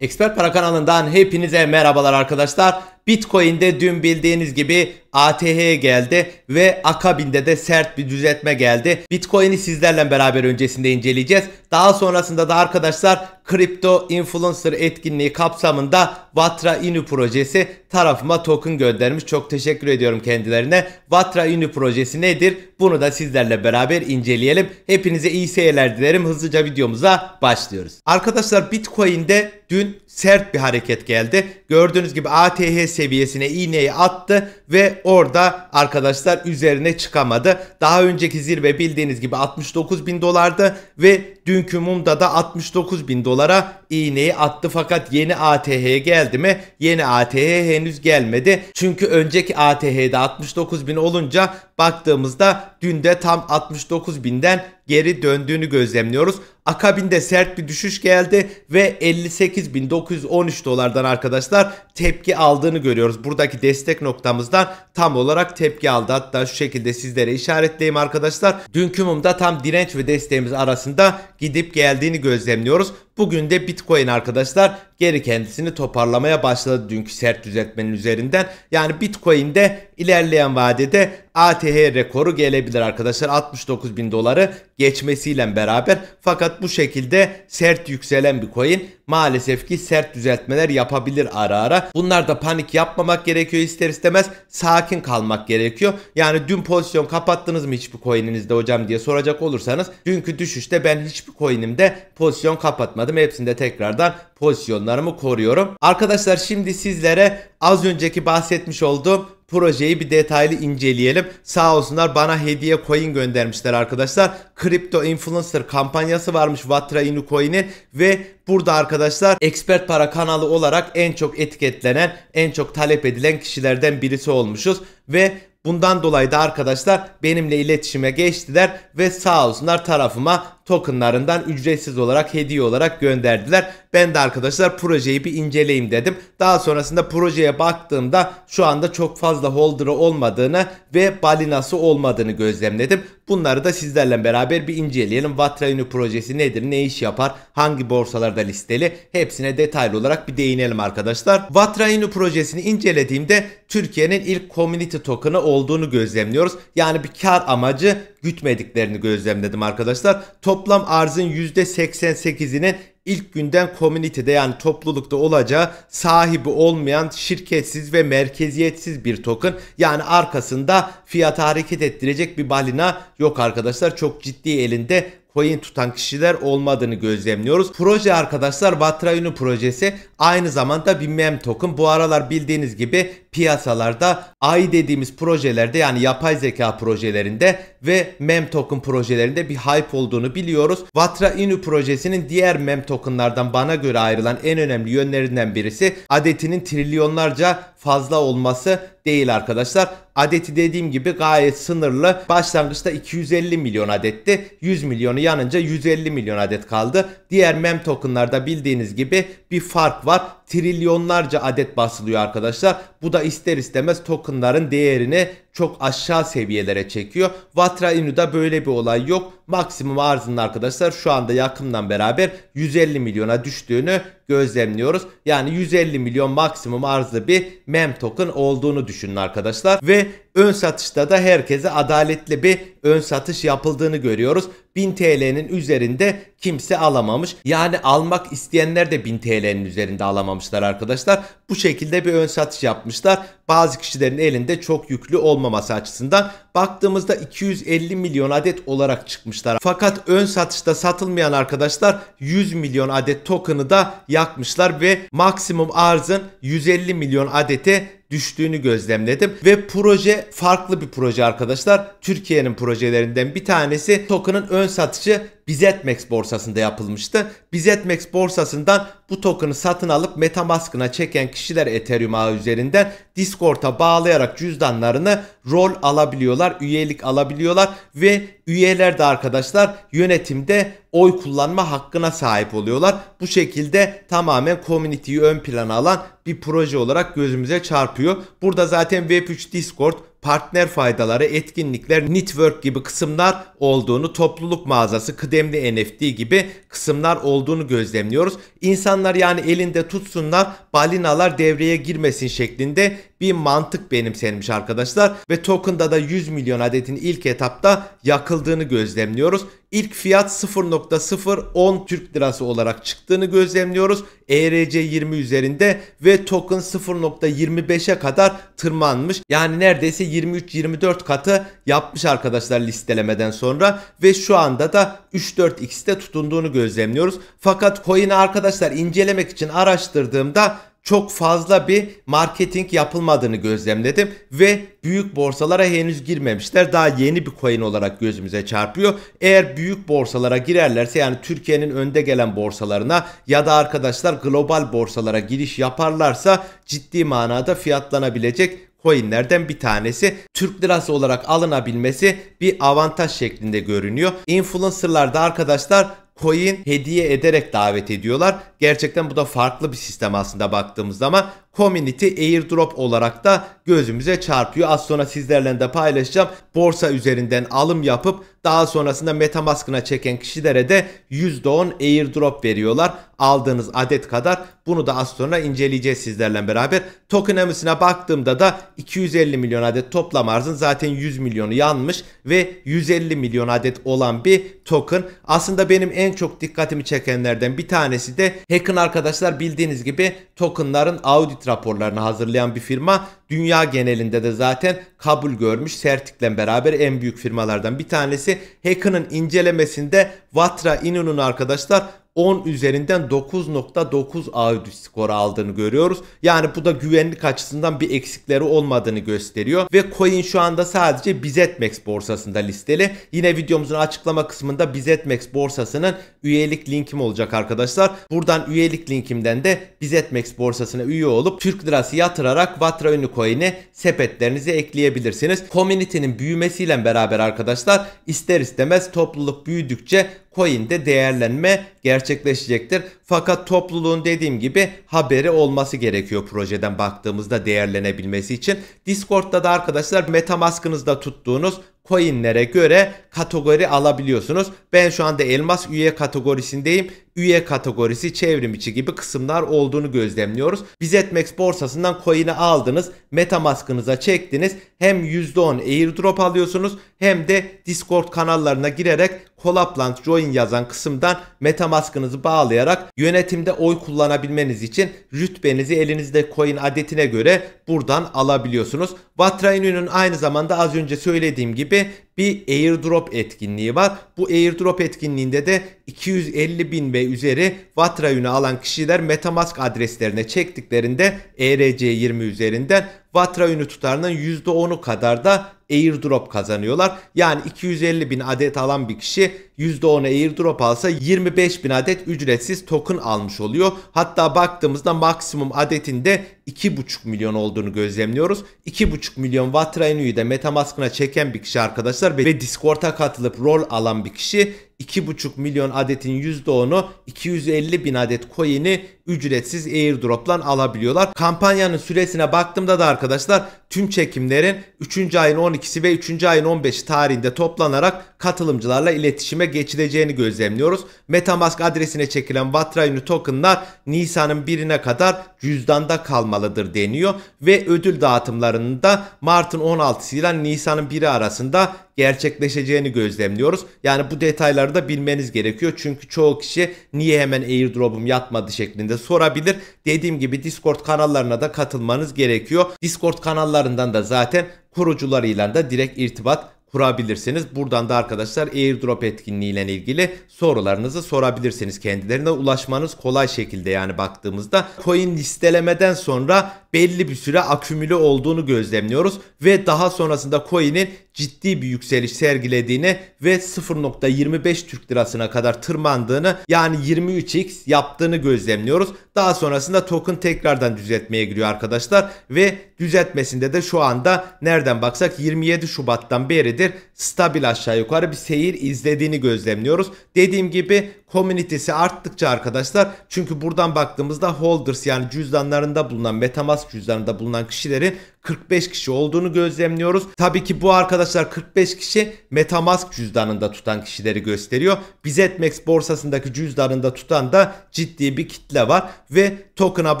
Expert Para kanalından hepinize merhabalar arkadaşlar. Bitcoin'de dün bildiğiniz gibi ATH geldi ve akabinde de sert bir düzeltme geldi. Bitcoin'i sizlerle beraber öncesinde inceleyeceğiz. Daha sonrasında da arkadaşlar kripto influencer etkinliği kapsamında Vatra Inu projesi tarafıma token göndermiş. Çok teşekkür ediyorum kendilerine. Vatra Inu projesi nedir? Bunu da sizlerle beraber inceleyelim. Hepinize iyi seyirler dilerim. Hızlıca videomuza başlıyoruz. Arkadaşlar Bitcoin'de dün sert bir hareket geldi. Gördüğünüz gibi ATH seviyesine iğneyi attı ve orada arkadaşlar üzerine çıkamadı. Daha önceki zirve bildiğiniz gibi 69 bin dolardı ve dünkü mumda da 69 bin dolara iğneyi attı fakat yeni ATH geldi mi? Yeni ATH henüz gelmedi. Çünkü önceki ATH'de 69 bin olunca baktığımızda dün de tam 69 binden geri döndüğünü gözlemliyoruz. Akabinde sert bir düşüş geldi ve 58.913 dolardan arkadaşlar tepki aldığını görüyoruz. Buradaki destek noktamızdan tam olarak tepki aldı. Hatta şu şekilde sizlere işaretleyeyim arkadaşlar. Dünkü mumda tam direnç ve desteğimiz arasında gidip geldiğini gözlemliyoruz. Bugün de Bitcoin arkadaşlar geri kendisini toparlamaya başladı dünkü sert düzeltmenin üzerinden. Yani Bitcoin de ilerleyen vadede ATH rekoru gelebilir arkadaşlar. 69 bin doları geçmesiyle beraber. Fakat bu şekilde sert yükselen bir coin. Maalesef ki sert düzeltmeler yapabilir ara ara. Bunlar da panik yapmamak gerekiyor ister istemez. Sakin kalmak gerekiyor. Yani dün pozisyon kapattınız mı hiçbir coininizde hocam diye soracak olursanız. Dünkü düşüşte ben hiçbir coinimde pozisyon kapatmadım. Hepsinde tekrardan pozisyonlarımı koruyorum. Arkadaşlar şimdi sizlere az önceki bahsetmiş olduğum projeyi bir detaylı inceleyelim. Sağ olsunlar bana hediye coin göndermişler arkadaşlar. Kripto Influencer kampanyası varmış Vatra Inu Coin'in ve burada arkadaşlar Expert Para kanalı olarak en çok etiketlenen, en çok talep edilen kişilerden birisi olmuşuz ve Bundan dolayı da arkadaşlar benimle iletişime geçtiler ve sağ olsunlar tarafıma tokenlarından ücretsiz olarak hediye olarak gönderdiler. Ben de arkadaşlar projeyi bir inceleyeyim dedim. Daha sonrasında projeye baktığımda şu anda çok fazla holder'ı olmadığını ve balinası olmadığını gözlemledim. Bunları da sizlerle beraber bir inceleyelim. Vatrainu projesi nedir? Ne iş yapar? Hangi borsalarda listeli? Hepsine detaylı olarak bir değinelim arkadaşlar. Vatrainu projesini incelediğimde Türkiye'nin ilk community token'ı olduğunu gözlemliyoruz. Yani bir kar amacı gütmediklerini gözlemledim arkadaşlar. Toplam arzın %88'inin ilk günden komünitede yani toplulukta olacağı sahibi olmayan şirketsiz ve merkeziyetsiz bir token. Yani arkasında fiyatı hareket ettirecek bir balina yok arkadaşlar. Çok ciddi elinde coin tutan kişiler olmadığını gözlemliyoruz. Proje arkadaşlar Vatrainu projesi aynı zamanda bir mem token. Bu aralar bildiğiniz gibi piyasalarda AI dediğimiz projelerde yani yapay zeka projelerinde ve mem token projelerinde bir hype olduğunu biliyoruz. Vatra Inu projesinin diğer mem tokenlardan bana göre ayrılan en önemli yönlerinden birisi adetinin trilyonlarca fazla olması değil arkadaşlar. Adeti dediğim gibi gayet sınırlı. Başlangıçta 250 milyon adetti. 100 milyonu yanınca 150 milyon adet kaldı. Diğer mem tokenlarda bildiğiniz gibi bir fark var trilyonlarca adet basılıyor arkadaşlar. Bu da ister istemez tokenların değerini çok aşağı seviyelere çekiyor. Vatra Inu'da böyle bir olay yok. Maksimum arzının arkadaşlar şu anda yakından beraber 150 milyona düştüğünü gözlemliyoruz. Yani 150 milyon maksimum arzlı bir mem token olduğunu düşünün arkadaşlar. Ve ön satışta da herkese adaletli bir ön satış yapıldığını görüyoruz. 1000 TL'nin üzerinde kimse alamamış. Yani almak isteyenler de 1000 TL'nin üzerinde alamamışlar arkadaşlar. Bu şekilde bir ön satış yapmışlar. Bazı kişilerin elinde çok yüklü olmaması açısından baktığımızda 250 milyon adet olarak çıkmışlar. Fakat ön satışta satılmayan arkadaşlar 100 milyon adet token'ı da yakmışlar ve maksimum arzın 150 milyon adete düştüğünü gözlemledim ve proje farklı bir proje arkadaşlar. Türkiye'nin projelerinden bir tanesi Token'ın ön satışı Bizetmex borsasında yapılmıştı. Bizetmex borsasından bu token'ı satın alıp Metamask'ına çeken kişiler Ethereum ağı üzerinden Discord'a bağlayarak cüzdanlarını rol alabiliyorlar, üyelik alabiliyorlar ve üyeler de arkadaşlar yönetimde oy kullanma hakkına sahip oluyorlar. Bu şekilde tamamen community'yi ön plana alan bir proje olarak gözümüze çarpıyor. Burada zaten Web3 Discord partner faydaları, etkinlikler, network gibi kısımlar olduğunu, topluluk mağazası, kıdemli NFT gibi kısımlar olduğunu gözlemliyoruz. İnsanlar yani elinde tutsunlar, balinalar devreye girmesin şeklinde bir mantık benimsenmiş arkadaşlar ve token'da da 100 milyon adetin ilk etapta yakıldığını gözlemliyoruz. İlk fiyat 0.010 Türk lirası olarak çıktığını gözlemliyoruz. ERC20 üzerinde ve token 0.25'e kadar tırmanmış. Yani neredeyse 23-24 katı yapmış arkadaşlar listelemeden sonra ve şu anda da 3-4x'te tutunduğunu gözlemliyoruz. Fakat coin'i arkadaşlar incelemek için araştırdığımda çok fazla bir marketing yapılmadığını gözlemledim ve büyük borsalara henüz girmemişler. Daha yeni bir coin olarak gözümüze çarpıyor. Eğer büyük borsalara girerlerse yani Türkiye'nin önde gelen borsalarına ya da arkadaşlar global borsalara giriş yaparlarsa ciddi manada fiyatlanabilecek coinlerden bir tanesi Türk lirası olarak alınabilmesi bir avantaj şeklinde görünüyor. Influencerlar da arkadaşlar coin hediye ederek davet ediyorlar. Gerçekten bu da farklı bir sistem aslında baktığımızda ama Community Airdrop olarak da gözümüze çarpıyor. Az sonra sizlerle de paylaşacağım. Borsa üzerinden alım yapıp daha sonrasında MetaMask'ına çeken kişilere de %10 airdrop veriyorlar. Aldığınız adet kadar bunu da az sonra inceleyeceğiz sizlerle beraber. Tokenomics'ine baktığımda da 250 milyon adet toplam arzın zaten 100 milyonu yanmış ve 150 milyon adet olan bir token. Aslında benim en çok dikkatimi çekenlerden bir tanesi de Hack'ın arkadaşlar bildiğiniz gibi tokenların audit raporlarını hazırlayan bir firma. Dünya genelinde de zaten kabul görmüş Sertik'le beraber en büyük firmalardan bir tanesi hareketi incelemesinde Vatra Inun'un arkadaşlar 10 üzerinden 9.9 AÜD skoru aldığını görüyoruz. Yani bu da güvenlik açısından bir eksikleri olmadığını gösteriyor. Ve coin şu anda sadece Bizetmex borsasında listeli. Yine videomuzun açıklama kısmında Bizetmex borsasının üyelik linkim olacak arkadaşlar. Buradan üyelik linkimden de Bizetmex borsasına üye olup Türk lirası yatırarak Vatra Unicoin'i sepetlerinize ekleyebilirsiniz. Community'nin büyümesiyle beraber arkadaşlar ister istemez topluluk büyüdükçe coin'de değerlenme gerçekleşiyor gerçekleşecektir. Fakat topluluğun dediğim gibi haberi olması gerekiyor projeden baktığımızda değerlenebilmesi için. Discord'da da arkadaşlar Metamask'ınızda tuttuğunuz coinlere göre kategori alabiliyorsunuz. Ben şu anda elmas üye kategorisindeyim üye kategorisi, çevrim içi gibi kısımlar olduğunu gözlemliyoruz. Biz Etmex borsasından coin'i aldınız, Metamask'ınıza çektiniz. Hem %10 airdrop alıyorsunuz hem de Discord kanallarına girerek Collabland Join yazan kısımdan Metamask'ınızı bağlayarak yönetimde oy kullanabilmeniz için rütbenizi elinizde coin adetine göre buradan alabiliyorsunuz. Batrainun'un aynı zamanda az önce söylediğim gibi bir airdrop etkinliği var. Bu airdrop etkinliğinde de 250 bin ve üzeri vatrayunu alan kişiler Metamask adreslerine çektiklerinde ERC20 üzerinden vatrayunu yünü tutarının %10'u kadar da airdrop kazanıyorlar. Yani 250 bin adet alan bir kişi %10'a airdrop alsa 25 bin adet ücretsiz token almış oluyor. Hatta baktığımızda maksimum adetinde 2,5 milyon olduğunu gözlemliyoruz. 2,5 milyon Watrain'ü da Metamask'ına çeken bir kişi arkadaşlar ve Discord'a katılıp rol alan bir kişi 2,5 milyon adetin %10'u 250 bin adet coin'i ücretsiz airdrop'lan alabiliyorlar. Kampanyanın süresine baktığımda da arkadaşlar tüm çekimlerin 3. ayın 12'si ve 3. ayın 15'i tarihinde toplanarak katılımcılarla iletişime geçileceğini gözlemliyoruz. Metamask adresine çekilen Vatrayunu tokenlar Nisan'ın 1'ine kadar cüzdanda kalmalıdır deniyor ve ödül dağıtımlarında Mart'ın 16'sı ile Nisan'ın 1'i arasında gerçekleşeceğini gözlemliyoruz. Yani bu detayları da bilmeniz gerekiyor. Çünkü çoğu kişi niye hemen airdrop'um yatmadı şeklinde sorabilir. Dediğim gibi Discord kanallarına da katılmanız gerekiyor. Discord kanallarından da zaten kurucularıyla da direkt irtibat kurabilirsiniz. Buradan da arkadaşlar airdrop etkinliği ile ilgili sorularınızı sorabilirsiniz. Kendilerine ulaşmanız kolay şekilde yani baktığımızda coin listelemeden sonra belli bir süre akümüle olduğunu gözlemliyoruz ve daha sonrasında coin'in ciddi bir yükseliş sergilediğini ve 0.25 Türk lirasına kadar tırmandığını yani 23x yaptığını gözlemliyoruz. Daha sonrasında token tekrardan düzeltmeye giriyor arkadaşlar ve düzeltmesinde de şu anda nereden baksak 27 Şubat'tan beridir stabil aşağı yukarı bir seyir izlediğini gözlemliyoruz. Dediğim gibi komünitesi arttıkça arkadaşlar çünkü buradan baktığımızda holders yani cüzdanlarında bulunan Metamask cüzdanında bulunan kişilerin 45 kişi olduğunu gözlemliyoruz. Tabii ki bu arkadaşlar 45 kişi Metamask cüzdanında tutan kişileri gösteriyor. Bizetmex borsasındaki cüzdanında tutan da ciddi bir kitle var ve token'a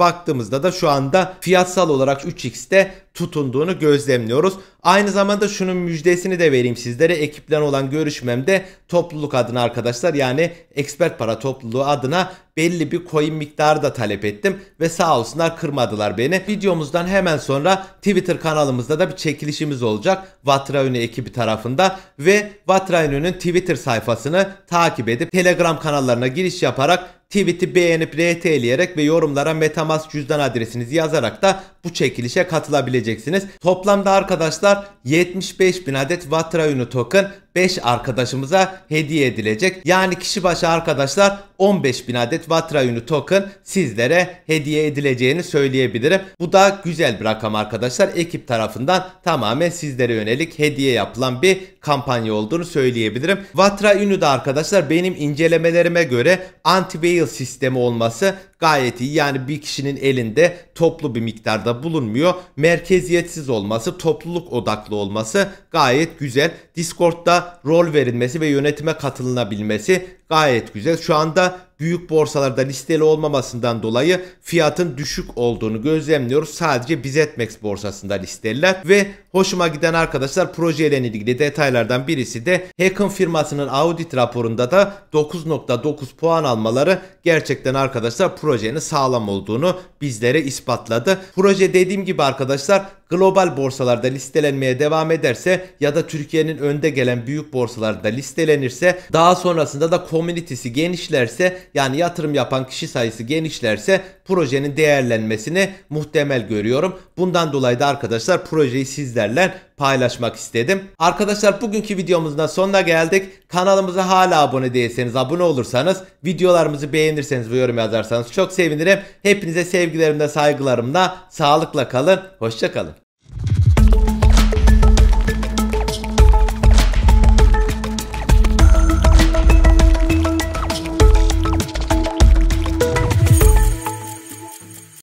baktığımızda da şu anda fiyatsal olarak 3x'te tutunduğunu gözlemliyoruz. Aynı zamanda şunun müjdesini de vereyim sizlere. ekipten olan görüşmemde topluluk adına arkadaşlar yani expert para topluluğu adına belli bir coin miktarı da talep ettim ve sağ olsunlar kırmadılar beni. Videomuzdan hemen sonra Twitter kanalımızda da bir çekilişimiz olacak Vatraönü ekibi tarafında ve Vatraönü'nün Twitter sayfasını takip edip Telegram kanallarına giriş yaparak tweet'i beğenip RT'leyerek ve yorumlara Metamask cüzdan adresinizi yazarak da bu çekilişe katılabileceksiniz. Toplamda arkadaşlar 75 bin adet Vatrayunu Unu token 5 arkadaşımıza hediye edilecek. Yani kişi başı arkadaşlar 15 bin adet Vatrayunu Unu token sizlere hediye edileceğini söyleyebilirim. Bu da güzel bir rakam arkadaşlar. Ekip tarafından tamamen sizlere yönelik hediye yapılan bir kampanya olduğunu söyleyebilirim. Vatrayunu da arkadaşlar benim incelemelerime göre anti bail sistemi olması gayet iyi. Yani bir kişinin elinde toplu bir miktarda bulunmuyor. Merkeziyetsiz olması, topluluk odaklı olması gayet güzel. Discord'da rol verilmesi ve yönetime katılınabilmesi gayet güzel. Şu anda büyük borsalarda listeli olmamasından dolayı fiyatın düşük olduğunu gözlemliyoruz. Sadece Bizetmex borsasında listeliler ve hoşuma giden arkadaşlar projeyle ilgili detaylardan birisi de Hacken firmasının audit raporunda da 9.9 puan almaları gerçekten arkadaşlar projenin sağlam olduğunu bizlere ispatladı. Proje dediğim gibi arkadaşlar global borsalarda listelenmeye devam ederse ya da Türkiye'nin önde gelen büyük borsalarda listelenirse daha sonrasında da komünitesi genişlerse yani yatırım yapan kişi sayısı genişlerse projenin değerlenmesini muhtemel görüyorum. Bundan dolayı da arkadaşlar projeyi sizlerle paylaşmak istedim. Arkadaşlar bugünkü videomuzun da sonuna geldik. Kanalımıza hala abone değilseniz abone olursanız, videolarımızı beğenirseniz ve yorum yazarsanız çok sevinirim. Hepinize sevgilerimle saygılarımla sağlıkla kalın. Hoşçakalın.